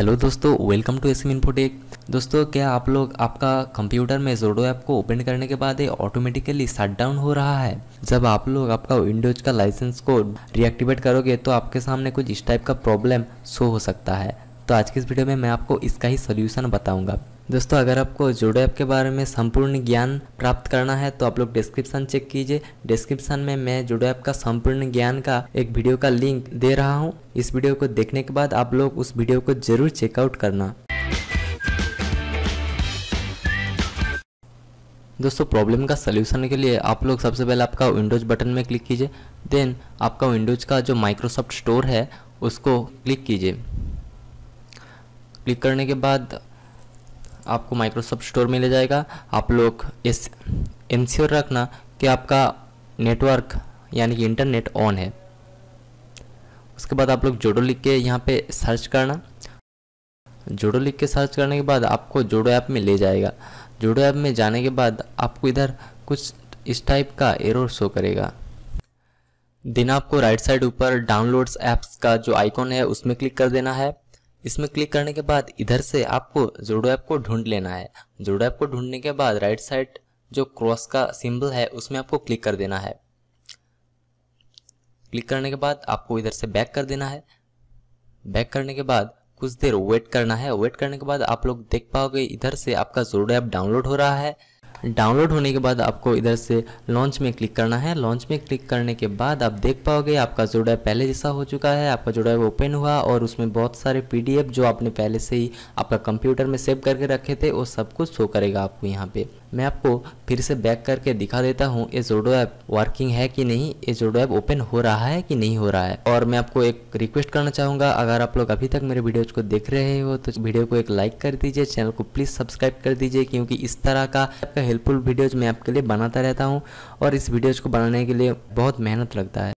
hello दोस्तों welcome to एसिम infotech दोस्तों क्या आप लोग आपका कंप्यूटर में जोडो ऐप को ओपन करने के बाद ऑटोमेटिकली शट डाउन हो रहा है जब आप लोग आपका विंडोज का लाइसेंस को रिएक्टिवेट करोगे तो आपके सामने कुछ इस टाइप का प्रॉब्लम शो हो सकता है तो आज के इस वीडियो में मैं आपको इसका ही सोल्यूशन बताऊँगा दोस्तों अगर आपको जोडो ऐप के बारे में संपूर्ण ज्ञान प्राप्त करना है तो आप लोग डिस्क्रिप्शन चेक कीजिए डिस्क्रिप्शन में मैं जोडो ऐप का संपूर्ण ज्ञान का एक वीडियो का लिंक दे रहा हूँ इस वीडियो को देखने के बाद आप लोग उस वीडियो को जरूर चेकआउट करना दोस्तों प्रॉब्लम का सलूशन के लिए आप लोग सबसे पहले आपका विंडोज़ बटन में क्लिक कीजिए देन आपका विंडोज़ का जो माइक्रोसॉफ्ट स्टोर है उसको क्लिक कीजिए क्लिक करने के बाद आपको माइक्रोसॉफ्ट स्टोर में ले जाएगा आप लोग इस इंश्योर रखना कि आपका नेटवर्क यानी कि इंटरनेट ऑन है उसके बाद आप लोग जोडो लिख के यहाँ पे सर्च करना जोडो लिख के सर्च करने के बाद आपको जोडो ऐप में ले जाएगा जोडो ऐप में जाने के बाद आपको इधर कुछ इस टाइप का एरर शो करेगा दिन आपको राइट साइड ऊपर डाउनलोड्स ऐप्स का जो आइकॉन है उसमें क्लिक कर देना है इसमें क्लिक करने के बाद इधर से आपको जोडो ऐप को ढूंढ लेना है जोडो ऐप को ढूंढने के बाद राइट साइड जो क्रॉस का सिंबल है उसमें आपको क्लिक कर देना है क्लिक करने के बाद आपको इधर से बैक कर देना है बैक करने के बाद कुछ देर वेट करना है वेट करने के बाद आप लोग देख पाओगे इधर से आपका जोडो ऐप डाउनलोड हो रहा है डाउनलोड होने के बाद आपको इधर से लॉन्च में क्लिक करना है लॉन्च में क्लिक करने के बाद आप देख पाओगे आपका जोड़ा पहले जैसा हो चुका है आपका जोडा ओपन हुआ और उसमें बहुत सारे पीडीएफ जो आपने पहले से ही आपका कंप्यूटर में सेव करके रखे थे वो सब कुछ शो करेगा आपको यहाँ पे मैं आपको फिर से बैक करके दिखा देता हूँ ये जोडो ऐप वर्किंग है कि नहीं ये जोडो ऐप ओपन हो रहा है कि नहीं हो रहा है और मैं आपको एक रिक्वेस्ट करना चाहूँगा अगर आप लोग अभी तक मेरे वीडियोज को देख रहे हो तो वीडियो को एक लाइक कर दीजिए चैनल को प्लीज़ सब्सक्राइब कर दीजिए क्योंकि इस तरह का आपका हेल्पफुल वीडियोज़ मैं आपके लिए बनाता रहता हूँ और इस वीडियोज़ को बनाने के लिए बहुत मेहनत लगता है